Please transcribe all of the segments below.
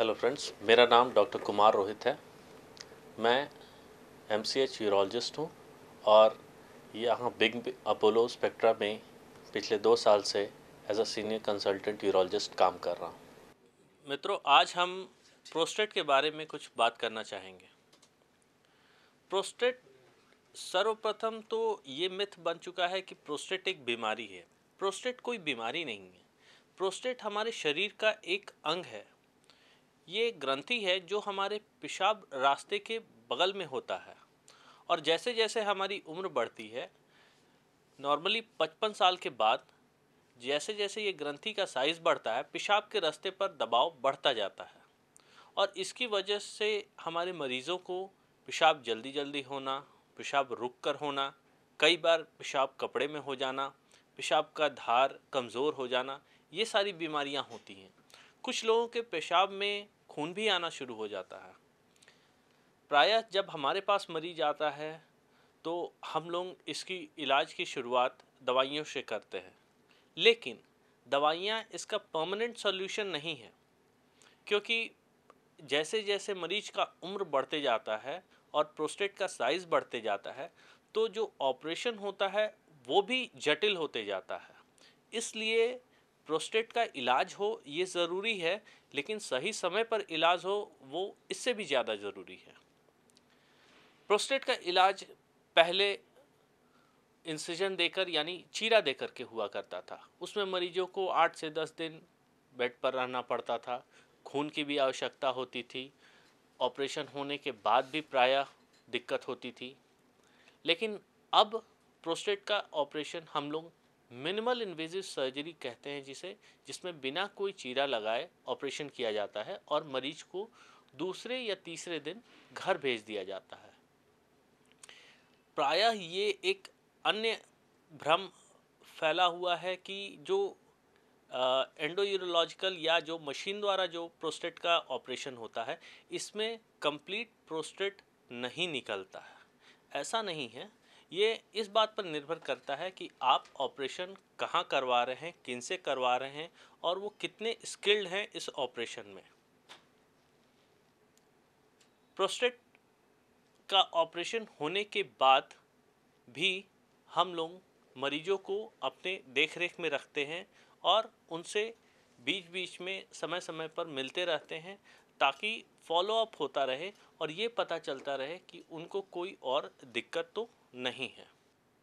hello friends मेरा नाम doctor Kumar Rohit है मैं एम सी एच यूरोलॉजिस्ट हूँ और यहाँ बिग अपोलो स्पेक्ट्रा में पिछले दो साल से as a senior consultant urologist काम कर रहा हूँ मित्रों आज हम प्रोस्टेट के बारे में कुछ बात करना चाहेंगे प्रोस्टेट सर्वप्रथम तो ये मिथ बन चुका है कि प्रोस्टेट एक बीमारी है प्रोस्टेट कोई बीमारी नहीं है प्रोस्टेट हमारे शरीर का एक अंग है ये ग्रंथि है जो हमारे पेशाब रास्ते के बगल में होता है और जैसे जैसे हमारी उम्र बढ़ती है नॉर्मली पचपन साल के बाद जैसे जैसे ये ग्रंथि का साइज़ बढ़ता है पेशाब के रास्ते पर दबाव बढ़ता जाता है और इसकी वजह से हमारे मरीज़ों को पेशाब जल्दी जल्दी होना पेशाब रुक कर होना कई बार पेशाब कपड़े में हो जाना पेशाब का धार कमज़ोर हो जाना ये सारी बीमारियाँ होती हैं कुछ लोगों के पेशाब में खून भी आना शुरू हो जाता है प्रायः जब हमारे पास मरीज आता है तो हम लोग इसकी इलाज की शुरुआत दवाइयों से करते हैं लेकिन दवाइयाँ इसका परमानेंट सॉल्यूशन नहीं है क्योंकि जैसे जैसे मरीज का उम्र बढ़ते जाता है और प्रोस्टेट का साइज़ बढ़ते जाता है तो जो ऑपरेशन होता है वो भी जटिल होते जाता है इसलिए प्रोस्टेट का इलाज हो ये ज़रूरी है लेकिन सही समय पर इलाज हो वो इससे भी ज़्यादा ज़रूरी है प्रोस्टेट का इलाज पहले इंसिजन देकर यानी चीरा देकर के हुआ करता था उसमें मरीजों को आठ से दस दिन बेड पर रहना पड़ता था खून की भी आवश्यकता होती थी ऑपरेशन होने के बाद भी प्रायः दिक्कत होती थी लेकिन अब प्रोस्टेट का ऑपरेशन हम लोग मिनिमल इन्वेजिव सर्जरी कहते हैं जिसे जिसमें बिना कोई चीरा लगाए ऑपरेशन किया जाता है और मरीज को दूसरे या तीसरे दिन घर भेज दिया जाता है प्रायः ये एक अन्य भ्रम फैला हुआ है कि जो एंडोयूरोलॉजिकल या जो मशीन द्वारा जो प्रोस्टेट का ऑपरेशन होता है इसमें कंप्लीट प्रोस्टेट नहीं निकलता है ऐसा नहीं है ये इस बात पर निर्भर करता है कि आप ऑपरेशन कहाँ करवा रहे हैं किन से करवा रहे हैं और वो कितने स्किल्ड हैं इस ऑपरेशन में प्रोस्टेट का ऑपरेशन होने के बाद भी हम लोग मरीजों को अपने देख रेख में रखते हैं और उनसे बीच बीच में समय समय पर मिलते रहते हैं ताकि फॉलोअप होता रहे और ये पता चलता रहे कि उनको कोई और दिक्कत तो नहीं है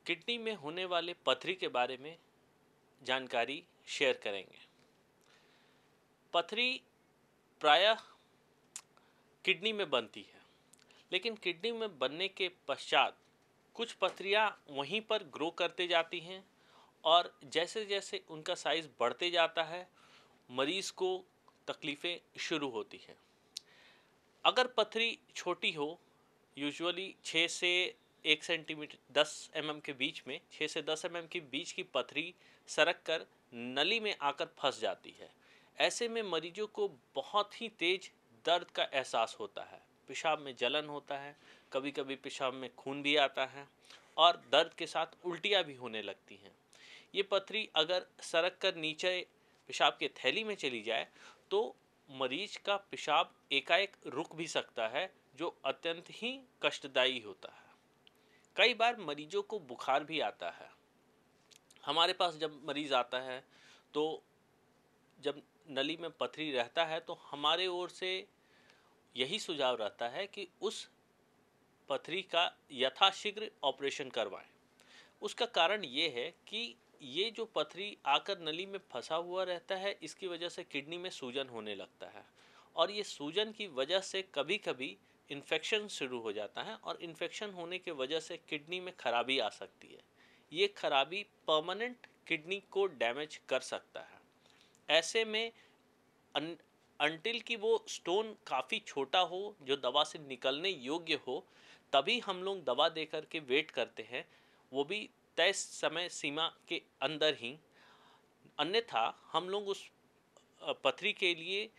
किडनी में होने वाले पथरी के बारे में जानकारी शेयर करेंगे पथरी प्रायः किडनी में बनती है लेकिन किडनी में बनने के पश्चात कुछ पथरियाँ वहीं पर ग्रो करते जाती हैं और जैसे जैसे उनका साइज़ बढ़ते जाता है मरीज़ को तकलीफ़ें शुरू होती हैं अगर पथरी छोटी हो यूजुअली छः से एक सेंटीमीटर दस एम के बीच में छः से दस एम के बीच की पथरी सरक कर नली में आकर फंस जाती है ऐसे में मरीजों को बहुत ही तेज दर्द का एहसास होता है पेशाब में जलन होता है कभी कभी पेशाब में खून भी आता है और दर्द के साथ उल्टियाँ भी होने लगती हैं ये पथरी अगर सरक कर नीचे पेशाब के थैली में चली जाए तो मरीज का पेशाब एकाएक रुक भी सकता है जो अत्यंत ही कष्टदायी होता है कई बार मरीजों को बुखार भी आता है हमारे पास जब मरीज़ आता है तो जब नली में पथरी रहता है तो हमारे ओर से यही सुझाव रहता है कि उस पथरी का यथाशीघ्र ऑपरेशन करवाएं उसका कारण ये है कि ये जो पथरी आकर नली में फंसा हुआ रहता है इसकी वजह से किडनी में सूजन होने लगता है और ये सूजन की वजह से कभी कभी इन्फेक्शन शुरू हो जाता है और इन्फेक्शन होने की वजह से किडनी में खराबी आ सकती है ये खराबी परमानेंट किडनी को डैमेज कर सकता है ऐसे में अन, अंटिल कि वो स्टोन काफ़ी छोटा हो जो दवा से निकलने योग्य हो तभी हम लोग दवा दे करके वेट करते हैं वो भी तय समय सीमा के अंदर ही अन्यथा हम लोग उस पथरी के लिए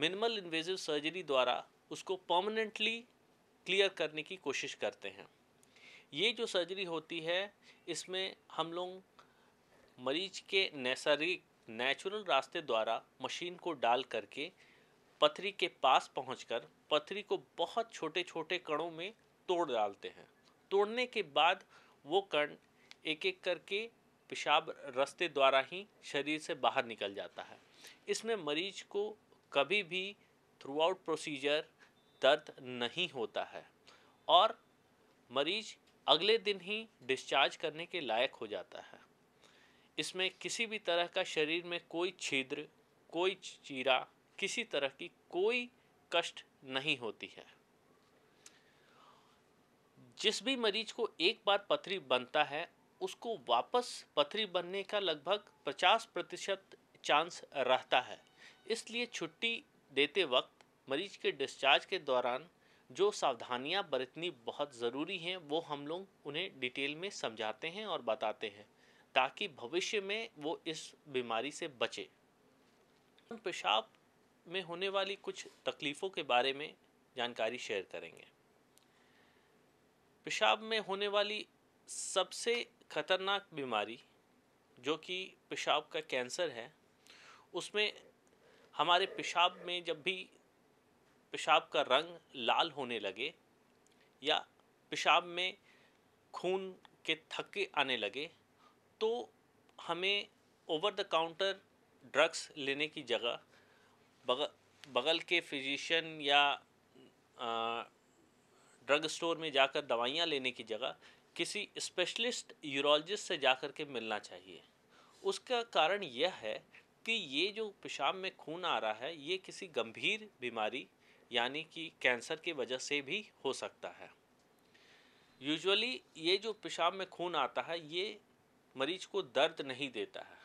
मिनिमल इन्वेजिव सर्जरी द्वारा उसको परमानेंटली क्लियर करने की कोशिश करते हैं ये जो सर्जरी होती है इसमें हम लोग मरीज के नैसर्गिक नेचुरल रास्ते द्वारा मशीन को डाल करके पथरी के पास पहुंचकर पथरी को बहुत छोटे छोटे कणों में तोड़ डालते हैं तोड़ने के बाद वो कण एक एक करके पेशाब रास्ते द्वारा ही शरीर से बाहर निकल जाता है इसमें मरीज को कभी भी थ्रू आउट प्रोसीजर दर्द नहीं होता है और मरीज अगले दिन ही डिस्चार्ज करने के लायक हो जाता है इसमें किसी भी तरह का शरीर में कोई छिद्र कोई चीरा किसी तरह की कोई कष्ट नहीं होती है जिस भी मरीज को एक बार पथरी बनता है उसको वापस पथरी बनने का लगभग 50 प्रतिशत चांस रहता है इसलिए छुट्टी देते वक्त मरीज के डिस्चार्ज के दौरान जो सावधानियां बरतनी बहुत ज़रूरी हैं वो हम लोग उन्हें डिटेल में समझाते हैं और बताते हैं ताकि भविष्य में वो इस बीमारी से बचे पेशाब में होने वाली कुछ तकलीफ़ों के बारे में जानकारी शेयर करेंगे पेशाब में होने वाली सबसे ख़तरनाक बीमारी जो कि पेशाब का कैंसर है उसमें हमारे पेशाब में जब भी पेशाब का रंग लाल होने लगे या पेशाब में खून के थक्के आने लगे तो हमें ओवर द काउंटर ड्रग्स लेने की जगह बग, बगल के फिजिशियन या ड्रग स्टोर में जाकर दवाइयाँ लेने की जगह किसी स्पेशलिस्ट यूरोलॉजिस्ट से जा कर के मिलना चाहिए उसका कारण यह है कि ये जो पेशाब में खून आ रहा है ये किसी गंभीर बीमारी यानी कि कैंसर की वजह से भी हो सकता है यूजुअली ये जो पेशाब में खून आता है ये मरीज को दर्द नहीं देता है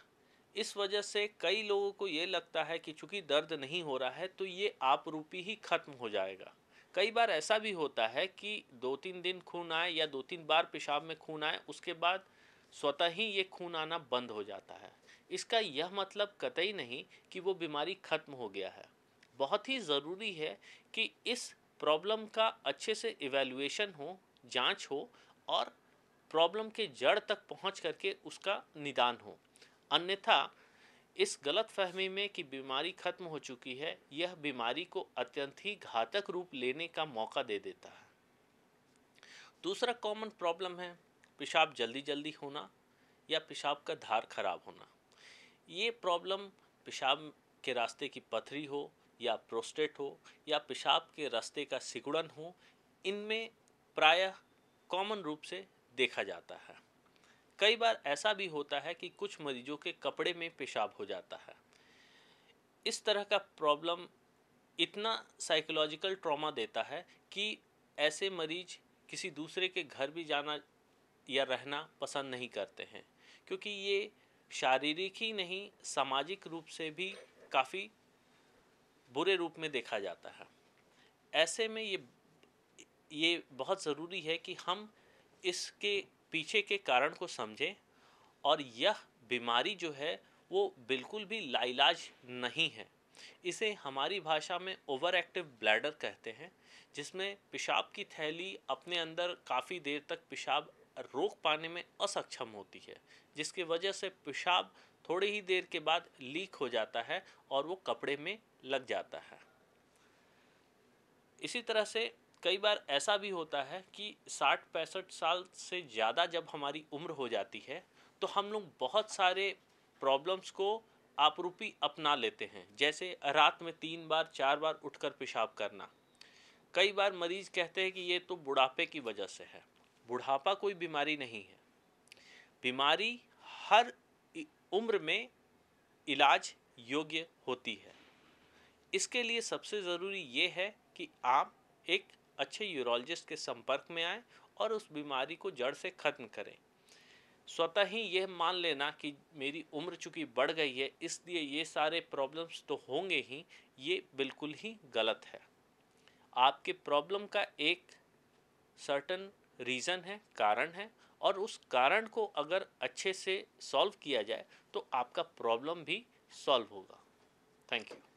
इस वजह से कई लोगों को ये लगता है कि चूंकि दर्द नहीं हो रहा है तो ये आप रूपी ही ख़त्म हो जाएगा कई बार ऐसा भी होता है कि दो तीन दिन खून आए या दो तीन बार पेशाब में खून आए उसके बाद स्वतः ही ये खून आना बंद हो जाता है इसका यह मतलब कतई नहीं कि वो बीमारी ख़त्म हो गया है बहुत ही ज़रूरी है कि इस प्रॉब्लम का अच्छे से इवेलुएशन हो जांच हो और प्रॉब्लम के जड़ तक पहुंच करके उसका निदान हो अन्यथा इस गलत फहमी में कि बीमारी खत्म हो चुकी है यह बीमारी को अत्यंत ही घातक रूप लेने का मौका दे देता है दूसरा कॉमन प्रॉब्लम है पेशाब जल्दी जल्दी होना या पेशाब का धार खराब होना ये प्रॉब्लम पेशाब के रास्ते की पथरी हो या प्रोस्टेट हो या पेशाब के रास्ते का सिकुड़न हो इनमें प्रायः कॉमन रूप से देखा जाता है कई बार ऐसा भी होता है कि कुछ मरीजों के कपड़े में पेशाब हो जाता है इस तरह का प्रॉब्लम इतना साइकोलॉजिकल ट्रॉमा देता है कि ऐसे मरीज किसी दूसरे के घर भी जाना या रहना पसंद नहीं करते हैं क्योंकि ये शारीरिक ही नहीं सामाजिक रूप से भी काफ़ी बुरे रूप में देखा जाता है ऐसे में ये ये बहुत ज़रूरी है कि हम इसके पीछे के कारण को समझें और यह बीमारी जो है वो बिल्कुल भी लाइलाज नहीं है इसे हमारी भाषा में ओवर एक्टिव ब्लैडर कहते हैं जिसमें पेशाब की थैली अपने अंदर काफ़ी देर तक पेशाब रोक पाने में असक्षम होती है जिसकी वजह से पेशाब थोड़ी ही देर के बाद लीक हो जाता है और वो कपड़े में लग जाता है इसी तरह से कई बार ऐसा भी होता है कि साठ पैंसठ साल से ज़्यादा जब हमारी उम्र हो जाती है तो हम लोग बहुत सारे प्रॉब्लम्स को आपरूपी अपना लेते हैं जैसे रात में तीन बार चार बार उठकर पेशाब करना कई बार मरीज़ कहते हैं कि ये तो बुढ़ापे की वजह से है बुढ़ापा कोई बीमारी नहीं है बीमारी हर उम्र में इलाज योग्य होती है इसके लिए सबसे ज़रूरी ये है कि आप एक अच्छे यूरोलॉजिस्ट के संपर्क में आएँ और उस बीमारी को जड़ से ख़त्म करें स्वतः ही यह मान लेना कि मेरी उम्र चुकी बढ़ गई है इसलिए ये सारे प्रॉब्लम्स तो होंगे ही ये बिल्कुल ही गलत है आपके प्रॉब्लम का एक सर्टन रीज़न है कारण है और उस कारण को अगर अच्छे से सॉल्व किया जाए तो आपका प्रॉब्लम भी सॉल्व होगा थैंक यू